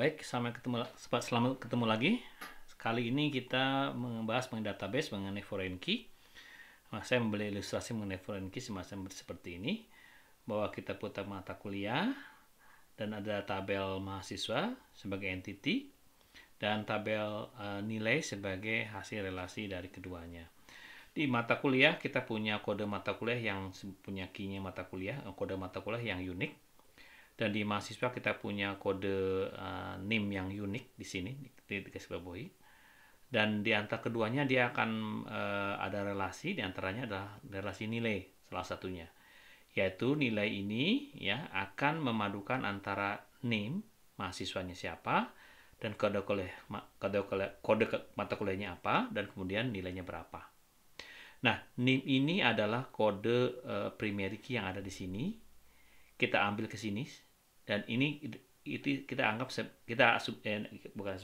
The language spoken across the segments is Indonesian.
Baik, sampai ketemu selamat ketemu lagi. Kali ini kita membahas mengenai database mengenai foreign key. Nah, saya membeli ilustrasi mengenai foreign key semacam seperti ini bahwa kita putar mata kuliah dan ada tabel mahasiswa sebagai entity dan tabel uh, nilai sebagai hasil relasi dari keduanya. Di mata kuliah kita punya kode mata kuliah yang punya key-nya mata kuliah, eh, kode mata kuliah yang unik dan di mahasiswa kita punya kode uh, NIM yang unik di sini di, di bawahi dan di antara keduanya dia akan uh, ada relasi di antaranya adalah relasi nilai salah satunya yaitu nilai ini ya akan memadukan antara NIM mahasiswanya siapa dan kode kuliah kode kuliah, kode mata kuliahnya apa dan kemudian nilainya berapa. Nah, NIM ini adalah kode uh, eh, primary key yang ada di sini. Kita ambil ke sini dan ini itu kita anggap kita eh, bukan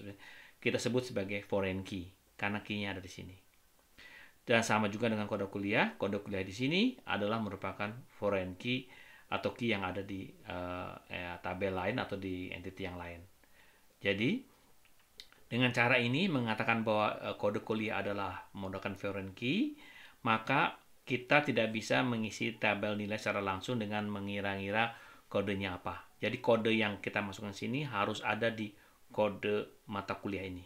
kita sebut sebagai foreign key karena key-nya ada di sini. Dan sama juga dengan kode kuliah, kode kuliah di sini adalah merupakan foreign key atau key yang ada di uh, ya, tabel lain atau di entity yang lain. Jadi dengan cara ini mengatakan bahwa uh, eh, kode kuliah adalah menggunakan foreign key, maka kita tidak bisa mengisi tabel nilai secara langsung dengan mengira-ngira kodenya apa jadi kode yang kita masukkan sini harus ada di kode mata kuliah ini.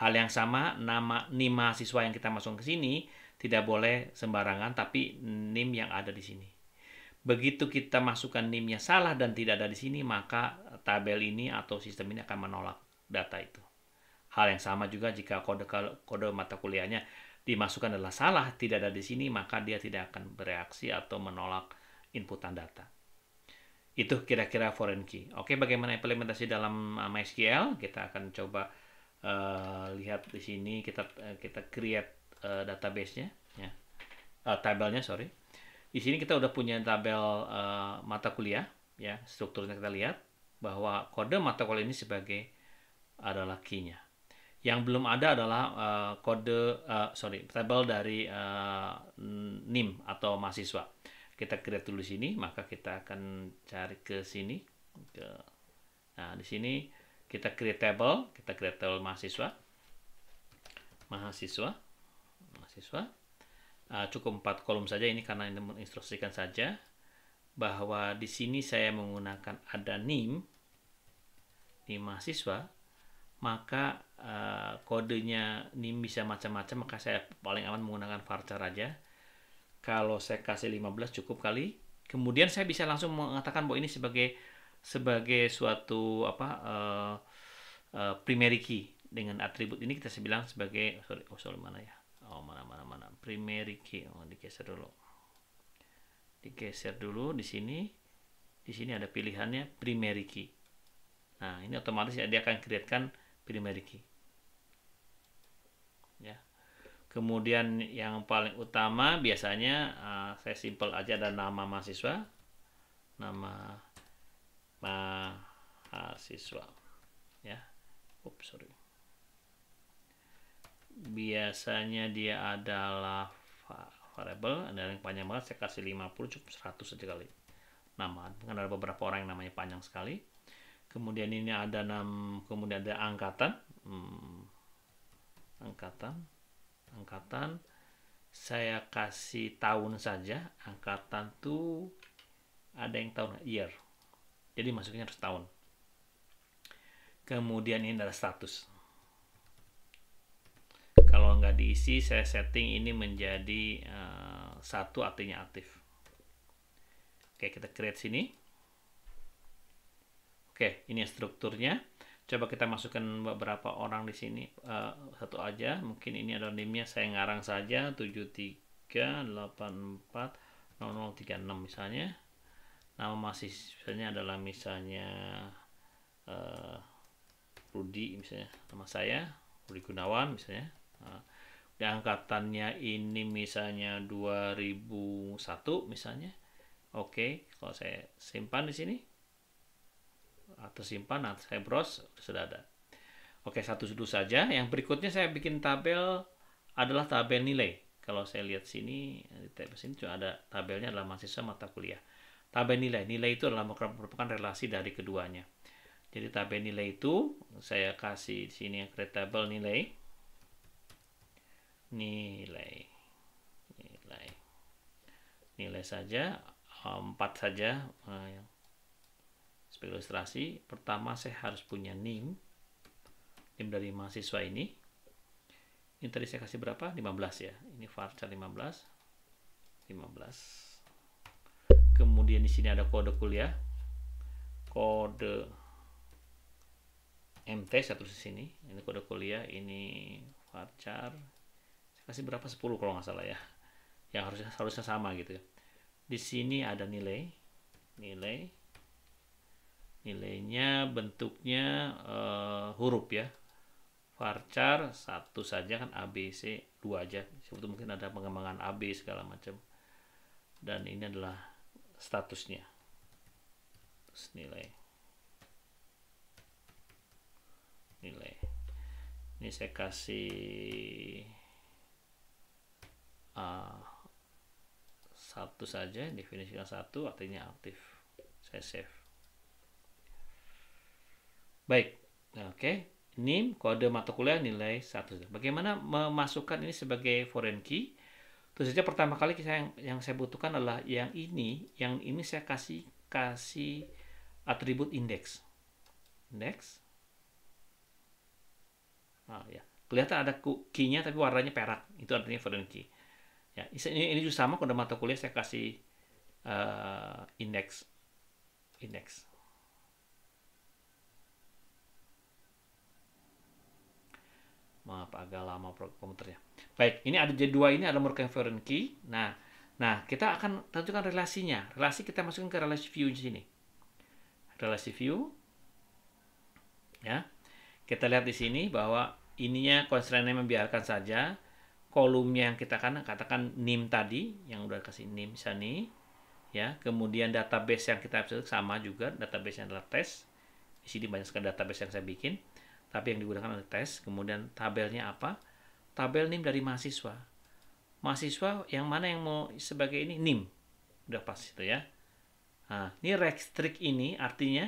Hal yang sama, nama NIM mahasiswa yang kita masukkan ke sini tidak boleh sembarangan, tapi NIM yang ada di sini. Begitu kita masukkan NIM-nya salah dan tidak ada di sini, maka tabel ini atau sistem ini akan menolak data itu. Hal yang sama juga jika kode kode mata kuliahnya dimasukkan adalah salah, tidak ada di sini, maka dia tidak akan bereaksi atau menolak inputan data. Itu kira-kira foreign key. Oke, bagaimana implementasi dalam eh, MySQL? Kita akan coba uh, lihat di sini kita uh, kita create uh, database-nya ya. Uh, tabelnya, sorry. Di sini kita udah punya tabel uh, mata kuliah ya. Strukturnya kita lihat bahwa kode mata kuliah ini sebagai adalah key-nya. Yang belum ada adalah uh, kode, uh, sorry, tabel dari uh, NIM atau mahasiswa kita create dulu sini maka kita akan cari ke sini ke nah di sini kita create table kita create table mahasiswa mahasiswa mahasiswa uh, cukup empat kolom saja ini karena ini menginstruksikan saja bahwa di sini saya menggunakan ada nim nim mahasiswa maka uh, kodenya nim bisa macam-macam maka saya paling aman menggunakan varchar aja kalau saya kasih 15 cukup kali. Kemudian saya bisa langsung mengatakan bahwa ini sebagai sebagai suatu apa uh, eh, uh, eh, primary key dengan atribut ini kita bilang sebagai sorry, oh sorry mana ya? Oh mana mana mana primary key. Oh digeser dulu. Digeser dulu di sini. Di sini ada pilihannya primary key. Nah, ini otomatis ya dia akan createkan primary key. Ya. Kemudian yang paling utama biasanya uh, saya simple aja ada nama mahasiswa, nama mahasiswa, ya. Ups, sorry. Biasanya dia adalah variable, ada yang panjang banget, saya kasih 50, cukup 100 saja kali. Nama, kan ada beberapa orang yang namanya panjang sekali. Kemudian ini ada nama kemudian ada angkatan. Hmm, angkatan angkatan saya kasih tahun saja angkatan tuh ada yang tahun year jadi masuknya harus tahun kemudian ini adalah status kalau nggak diisi saya setting ini menjadi uh, satu artinya aktif oke kita create sini oke ini strukturnya coba kita masukkan beberapa orang di sini uh, satu aja mungkin ini ada anonimnya saya ngarang saja enam misalnya nama mahasiswanya adalah misalnya uh, Rudi misalnya nama saya Rudi Gunawan misalnya uh, nah, yang angkatannya ini misalnya 2001 misalnya oke okay, kalau saya simpan di sini tersimpan. Nah, saya browse sudah ada. Oke, satu sudut saja. Yang berikutnya saya bikin tabel adalah tabel nilai. Kalau saya lihat sini di tabel sini cuma ada tabelnya adalah mahasiswa mata kuliah. Tabel nilai. Nilai itu adalah merupakan relasi dari keduanya. Jadi tabel nilai itu saya kasih di sini yang create tabel nilai. Nilai. Nilai. Nilai saja empat saja eh, yang sebagai ilustrasi, pertama saya harus punya NIM. NIM dari mahasiswa ini. Ini tadi saya kasih berapa? 15 ya. Ini varchar 15. 15. Kemudian di sini ada kode kuliah. Kode MT satu di sini. Ini kode kuliah, ini varchar. Saya kasih berapa? 10 kalau nggak salah ya. Yang harusnya harusnya sama gitu ya. Di sini ada nilai. Nilai nilainya bentuknya uh, huruf ya varchar satu saja kan ABC dua aja sebetulnya mungkin ada pengembangan AB segala macam dan ini adalah statusnya terus nilai nilai ini saya kasih uh, satu saja definisikan satu artinya aktif saya save Baik, oke. Okay. NIM, kode mata kuliah, nilai 100. Bagaimana memasukkan ini sebagai foreign key? Terus saja pertama kali saya, yang, yang saya butuhkan adalah yang ini. Yang ini saya kasih kasih atribut index index ah, ya. Kelihatan ada key-nya tapi warnanya perak. Itu artinya foreign key. Ya, ini, ini juga sama kode mata kuliah saya kasih uh, eh, index Indeks. maaf agak lama komputernya baik ini ada J2 ini ada merupakan foreign key nah nah kita akan tentukan relasinya relasi kita masukkan ke relasi view di sini relasi view ya kita lihat di sini bahwa ininya constraintnya membiarkan saja kolumnya yang kita kan katakan nim tadi yang udah kasih nim sini ya kemudian database yang kita absolut sama juga database yang adalah test di sini banyak sekali database yang saya bikin tapi yang digunakan oleh tes. Kemudian tabelnya apa? Tabel NIM dari mahasiswa. Mahasiswa yang mana yang mau sebagai ini NIM. Udah pas itu ya. Nah, ini restrict ini artinya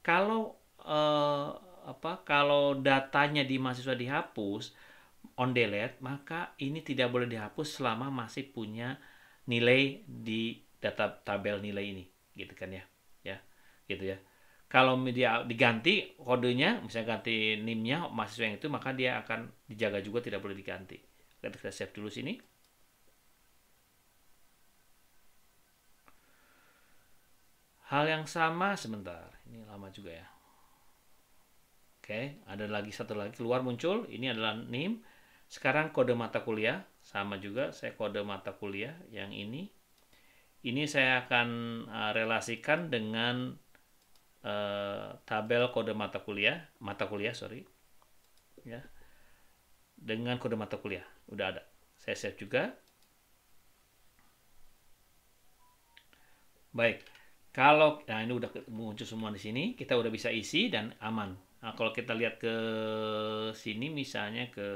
kalau eh, apa kalau datanya di mahasiswa dihapus on delete maka ini tidak boleh dihapus selama masih punya nilai di data tabel nilai ini gitu kan ya ya gitu ya kalau dia diganti kodenya misalnya ganti NIM-nya mahasiswa yang itu maka dia akan dijaga juga tidak boleh diganti kita save dulu sini hal yang sama sebentar ini lama juga ya oke ada lagi satu lagi keluar muncul ini adalah nim sekarang kode mata kuliah sama juga saya kode mata kuliah yang ini ini saya akan eh, relasikan dengan Eh, tabel kode mata kuliah, mata kuliah sorry, ya, dengan kode mata kuliah, udah ada. Saya save juga. Baik, kalau nah ini udah muncul semua di sini, kita udah bisa isi dan aman. Nah, kalau kita lihat ke sini misalnya ke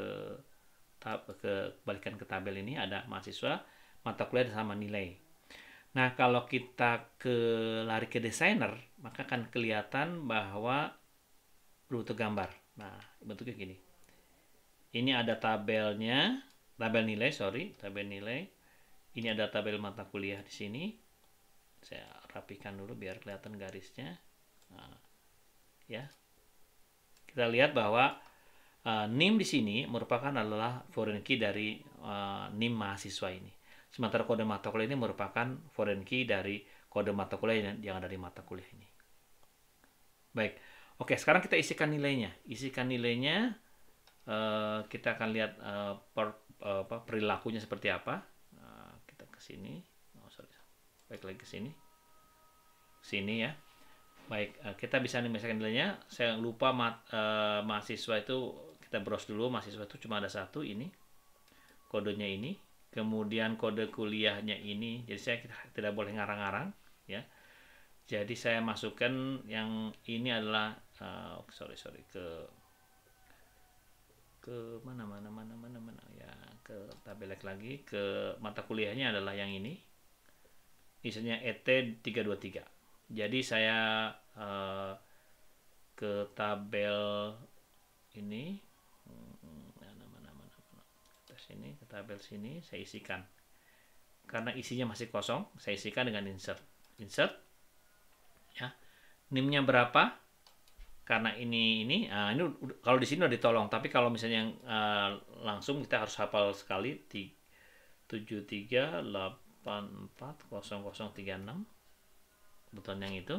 tab, ke balikan ke tabel ini ada mahasiswa mata kuliah sama nilai Nah, kalau kita ke lari ke desainer, maka akan kelihatan bahwa berbentuk gambar. Nah, bentuknya gini. Ini ada tabelnya, tabel nilai, sorry, tabel nilai. Ini ada tabel mata kuliah di sini. Saya rapikan dulu biar kelihatan garisnya. Nah, ya. Kita lihat bahwa uh, NIM di sini merupakan adalah foreign key dari uh, NIM mahasiswa ini. Sementara kode mata kuliah ini merupakan foreign key dari kode mata kuliah yang ada di mata kuliah ini. Baik, oke sekarang kita isikan nilainya. Isikan nilainya, uh, kita akan lihat uh, per, uh, perilakunya seperti apa. Uh, kita ke sini, oh, baik lagi ke sini, sini ya. Baik, kita bisa misalkan nilainya. Saya lupa mat, uh, mahasiswa itu kita browse dulu. Mahasiswa itu cuma ada satu ini, kodenya ini kemudian kode kuliahnya ini jadi saya tidak boleh ngarang-ngarang ya jadi saya masukkan yang ini adalah uh, sorry sorry ke ke mana mana mana mana mana ya ke tabelek lagi ke mata kuliahnya adalah yang ini isinya ET 323 jadi saya uh, ke tabel ini sini ke tabel sini saya isikan karena isinya masih kosong saya isikan dengan insert insert ya nimnya berapa karena ini ini uh, ini kalau di sini udah ditolong tapi kalau misalnya yang uh, langsung kita harus hafal sekali 73840036 kebetulan yang itu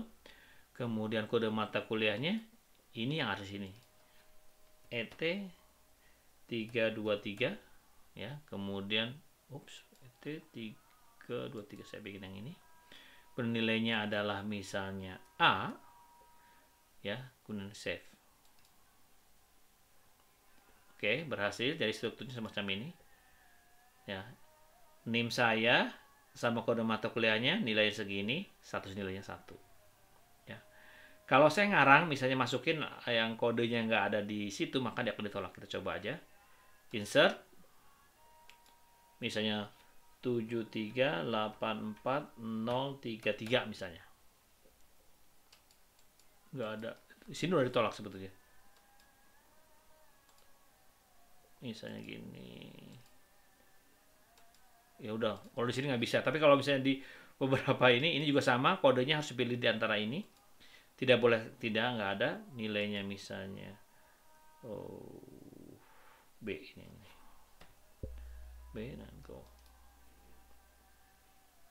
kemudian kode mata kuliahnya ini yang harus ini ET 323 ya kemudian ups t tiga saya bikin yang ini penilainya adalah misalnya a ya kemudian save oke berhasil jadi strukturnya semacam ini ya nim saya sama kode mata kuliahnya nilai segini satu nilainya satu ya kalau saya ngarang misalnya masukin yang kodenya nggak ada di situ maka dia akan ditolak kita coba aja insert misalnya 7384033 misalnya nggak ada di sini udah ditolak sebetulnya misalnya gini ya udah kalau di sini nggak bisa tapi kalau misalnya di beberapa ini ini juga sama kodenya harus pilih di antara ini tidak boleh tidak nggak ada nilainya misalnya oh b ini Binangle.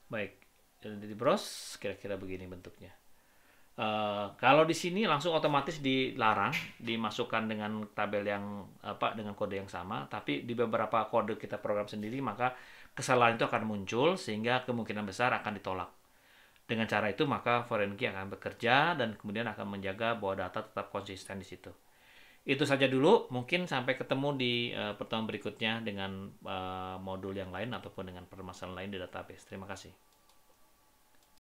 Baik, jadi nah, Bros kira-kira begini bentuknya. Uh, kalau di sini langsung otomatis dilarang dimasukkan dengan tabel yang apa dengan kode yang sama, tapi di beberapa kode kita program sendiri maka kesalahan itu akan muncul sehingga kemungkinan besar akan ditolak. Dengan cara itu maka foreign akan bekerja dan kemudian akan menjaga bahwa data tetap konsisten di situ itu saja dulu. Mungkin sampai ketemu di uh, pertemuan berikutnya dengan uh, modul yang lain ataupun dengan permasalahan lain di database. Terima kasih.